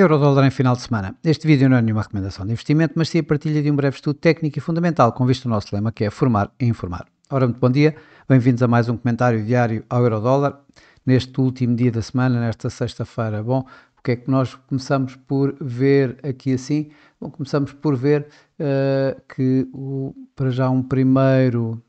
Eurodólar em final de semana. Este vídeo não é nenhuma recomendação de investimento, mas sim a partilha de um breve estudo técnico e fundamental com vista ao nosso lema que é formar e informar. Ora, muito bom dia, bem-vindos a mais um comentário diário ao Eurodólar. Neste último dia da semana, nesta sexta-feira, bom, o que é que nós começamos por ver aqui assim? Bom, começamos por ver uh, que o, para já um primeiro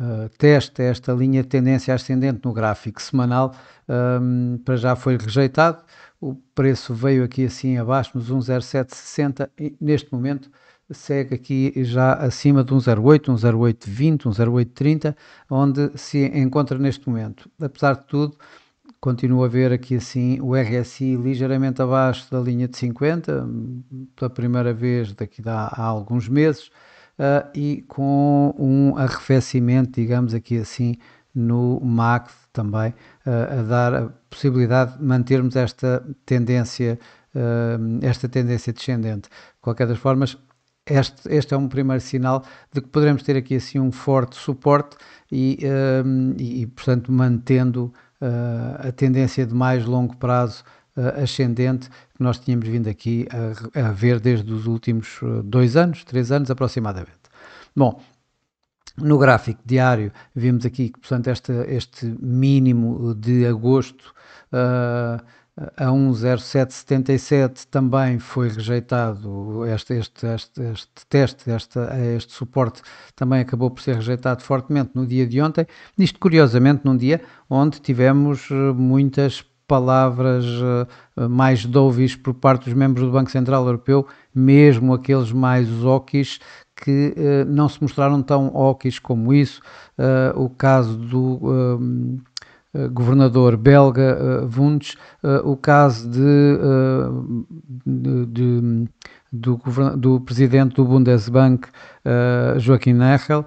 Uh, teste esta linha de tendência ascendente no gráfico semanal um, ehm, para já foi rejeitado o preço veio aqui assim abaixo nos 1,0760 e neste momento segue aqui já acima de 1,08, 1,0820, 1,0830, onde se encontra neste momento. Apesar de tudo, continuo a ver aqui assim o RSI ligeiramente abaixo da linha de 50, pela primeira vez daqui há, há alguns meses, uh, e com um arrefecimento, digamos aqui assim, no mac também, eh, a dar a possibilidade de mantermos esta tendência, eh, esta tendência descendente. De qualquer das formas, este, este, é um primeiro sinal de que poderemos ter aqui assim um forte suporte e, eh, e portanto, mantendo uh, a tendência de mais longo prazo uh, ascendente que nós tínhamos vindo aqui a, a ver desde os últimos dois anos, três anos aproximadamente. Bom, no gráfico diário, vimos aqui que, portanto, este, este mínimo de agosto uh, a 10777 também foi rejeitado este, este, este, este teste, este, este suporte também acabou por ser rejeitado fortemente no dia de ontem, isto curiosamente num dia onde tivemos eh, muitas palavras eh, mais dovish por parte dos membros do Banco Central Europeu, mesmo aqueles mais okis, que eh, não se mostraram tão okis como isso. Eh, o caso do governador belga Wundt, o caso de, de do, do, presidente do Bundesbank, Joaquim Nechel,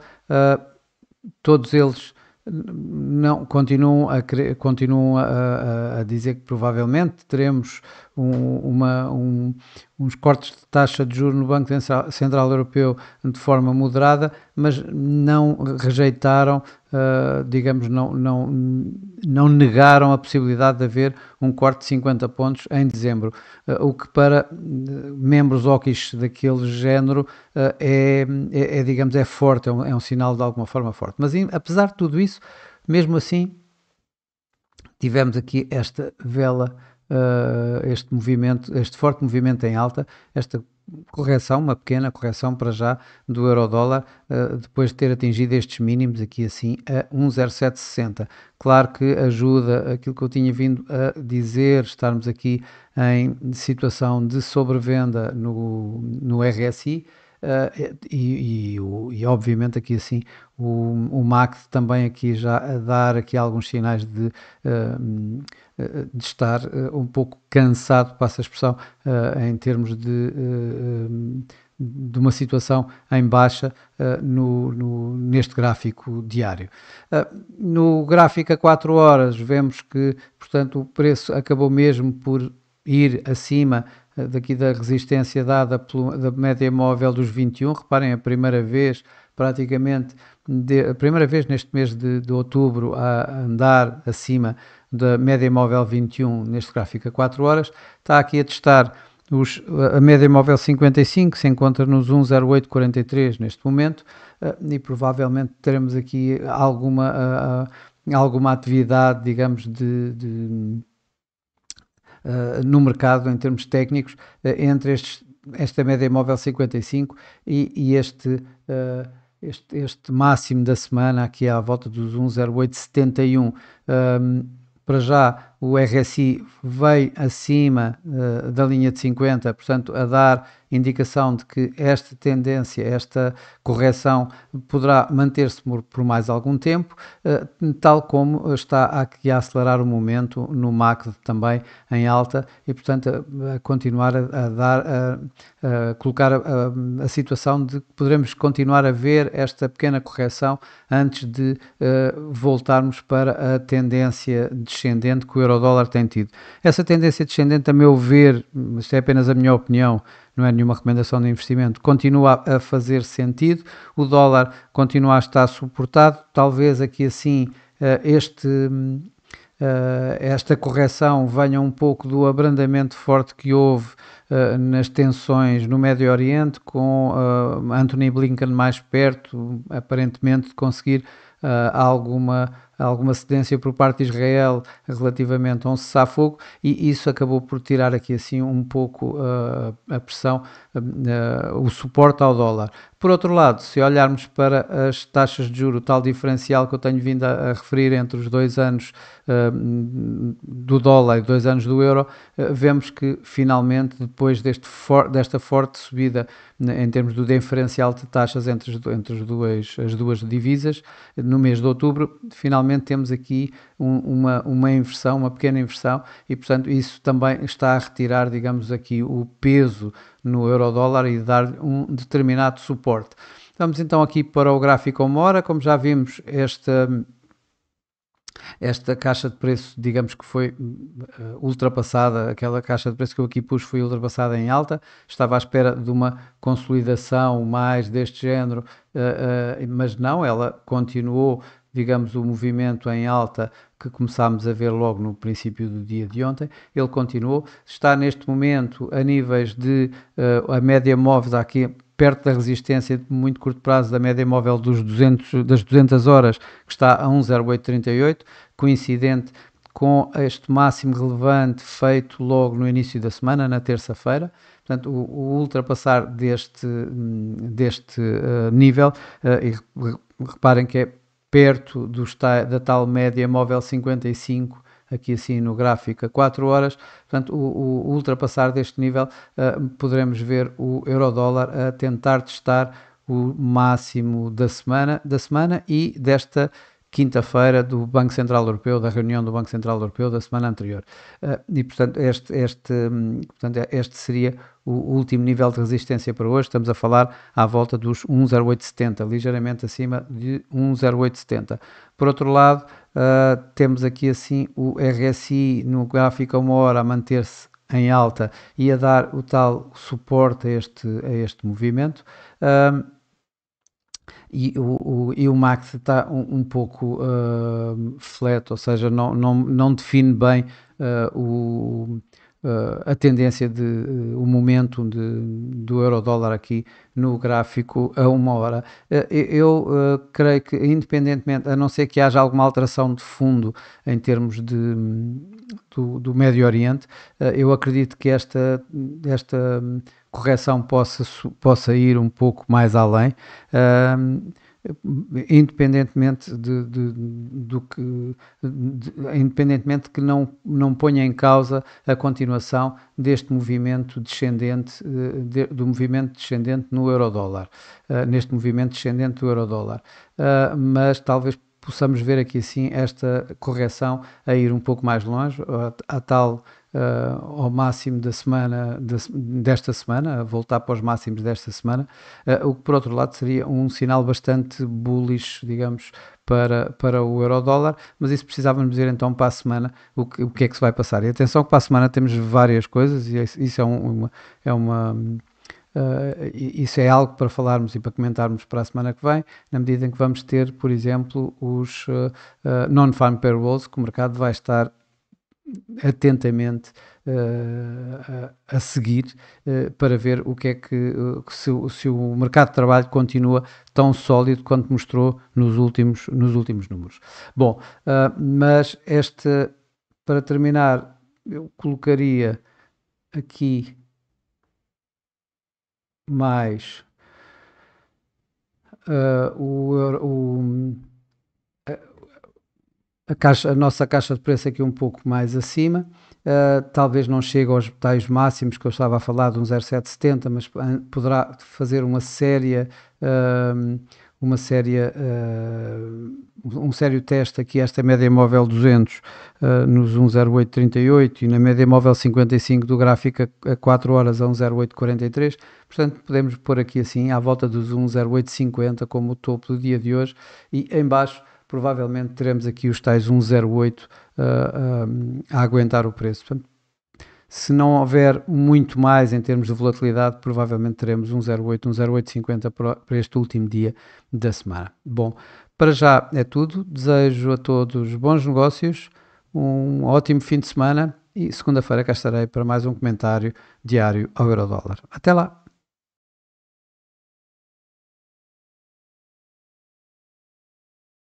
todos eles não, continuam a, continuam a, a, dizer que provavelmente teremos um, uma, um, uns cortes de taxa de juros no Banco Central Europeu de forma moderada, mas não rejeitaram ah, digamos, não, não, não negaram a possibilidade de haver um corte de 50 pontos em dezembro, uh, o que para ah, membros OKIs daquele género é, é, é, digamos, é forte, é um, é um sinal de alguma forma forte. Mas em, apesar de tudo isso, mesmo assim, tivemos aqui esta vela Uh, este movimento, este forte movimento em alta, esta correção, uma pequena correção para já do euro-dólar, eh, depois de ter atingido estes mínimos aqui assim a 1,0760. Claro que ajuda aquilo que eu tinha vindo a dizer, estarmos aqui em situação de sobrevenda no, no RSI, Uh, eh, e, e, e, obviamente aqui assim o, o MACD também aqui já a dar aqui alguns sinais de uh, eh, de estar eh, um pouco cansado, passa a expressão, eh, em termos de, de uma situação em baixa no, no, neste gráfico diário. No gráfico a 4 horas, vemos que, portanto, o preço acabou mesmo por ir acima daqui da resistência dada pela da média móvel dos 21. Reparem, a primeira vez, praticamente, de, a primeira vez neste mês de, de outubro a andar acima da média móvel 21, neste gráfico a 4 horas, está aqui a testar os, a média móvel 55, se encontra nos 1,0843 neste momento, eh, e provavelmente teremos aqui alguma, eh, eh, alguma atividade, digamos, de, de no mercado em termos técnicos entre estes, esta média móvel 55 e, e este. Este, este, máximo da semana aqui à volta dos 1,0871. Um, ehm, para já o RSI veio acima uh, da linha de 50, portanto, a dar indicação de que esta tendência, esta correção, poderá manter-se por, mais algum tempo, uh, tal como está aqui a acelerar o momento no MACD também em alta e, portanto, a, a continuar a, a, dar, a, a colocar a, situação de que poderemos continuar a ver esta pequena correção antes de uh, voltarmos para a tendência descendente que o euro euro-dólar tem tido. Essa tendência descendente, a meu ver, isto é apenas a minha opinião, não é nenhuma recomendação de investimento, continua a fazer sentido, o dólar continua a estar suportado, talvez aqui assim eh, este, eh, esta correção venha um pouco do abrandamento forte que houve eh, nas tensões no Médio Oriente, com uh, Anthony Blinken mais perto, aparentemente, de conseguir eh, alguma alguma cedência por parte de Israel relativamente a um cessar-fogo e isso acabou por tirar aqui assim um pouco uh, a pressão, uh, o suporte ao dólar. Por outro lado, se olharmos para as taxas de juro, o tal diferencial que eu tenho vindo a, a referir entre os dois anos uh, do dólar e dois anos do euro, vemos que finalmente depois deste for, desta forte subida né, em termos do diferencial de taxas entre, as, entre as, duas, as duas divisas, no mês de outubro, finalmente temos aqui um, uma, uma inversão, uma pequena inversão, e portanto isso também está a retirar, digamos aqui, o peso no euro-dólar e dar um determinado suporte. Vamos então aqui para o gráfico uma hora, como já vimos, esta esta caixa de preço, digamos que foi eh, ultrapassada, aquela caixa de preço que eu aqui pus foi ultrapassada em alta, estava à espera de uma consolidação mais deste género, eh, eh, mas não, ela continuou, digamos, o movimento em alta que começámos a ver logo no princípio do dia de ontem, ele continuou, está neste momento a níveis de, a média móvel aqui perto da resistência de muito curto prazo da média móvel dos 200, das 200 horas, que está a 1,0838, coincidente com este máximo relevante feito logo no início da semana, na terça-feira. Portanto, o, o, ultrapassar deste, hum, deste uh, nível, uh, e reparem que é perto do, da tal média móvel 55 aqui assim no gráfico a 4 horas, portanto o, o ultrapassar deste nível uh, poderemos ver o euro-dólar a tentar testar o máximo da semana, da semana e desta quinta-feira do Banco Central Europeu, da reunião do Banco Central Europeu da semana anterior. Eh, e, portanto, este, este, hum, portanto, é, este seria o último nível de resistência para hoje. Estamos a falar à volta dos 1,0870, ligeiramente acima de 1,0870. Por outro lado, eh, temos aqui assim o RSI no gráfico a uma hora a manter-se em alta e a dar o tal suporte a este, a este movimento. Hum, e o, o, e o Max está um, um pouco uh, flat, ou seja, não, não, não define bem uh, o, uh, a tendência, de, o momento de, do euro-dólar aqui no gráfico a uma hora. eu creio que, independentemente, a não ser que haja alguma alteração de fundo em termos de. Um, do, do Médio Oriente, eh, eu acredito que esta, esta hum, correção possa, possa ir um pouco mais além, hum, independentemente de, de, do que de, independentemente que não, não ponha em causa a continuação deste movimento descendente eh, do movimento descendente no dólar eh, neste movimento descendente do euro dólar, mas talvez possamos ver aqui sim esta correção a ir um pouco mais longe, a, a tal uh, ao máximo da semana de, desta semana, a voltar para os máximos desta semana, uh, o que por outro lado seria um sinal bastante bullish, digamos, para, para o euro-dólar, mas isso precisávamos dizer então para a semana o que, o que é que se vai passar. E atenção que para a semana temos várias coisas e é isso é, um, uma, é uma Uh, isso é algo para falarmos e para comentarmos para a semana que vem, na medida em que vamos ter, por exemplo, os uh, uh, non-farm payrolls, que o mercado vai estar atentamente a, a, seguir para ver o que é que se, se, o mercado de trabalho continua tão sólido quanto mostrou nos últimos, nos últimos números. Bom, mas este para terminar, eu colocaria aqui mais uh, eh, o, o, eh, a, caixa, a, nossa caixa de preço aqui um pouco mais acima. Uh, talvez não chegue aos tais máximos que eu estava a falar de um 0,770, mas poderá fazer uma séria uh, uma séria, uh, eh, um sério teste aqui esta média móvel 200 uh, nos 10838 e na média móvel 55 do gráfico a 4 horas a 10843. Portanto, podemos pôr aqui assim à volta dos 10850 como o topo do dia de hoje e em baixo provavelmente teremos aqui os tais 108 uh, eh, eh, a aguentar o preço. Portanto, se não houver muito mais em termos de volatilidade, provavelmente teremos um 0,8, um 0,850 para este último dia da semana. Bom, para já é tudo. Desejo a todos bons negócios, um ótimo fim de semana e segunda-feira cá estarei para mais um comentário diário ao Eurodólar. Até lá!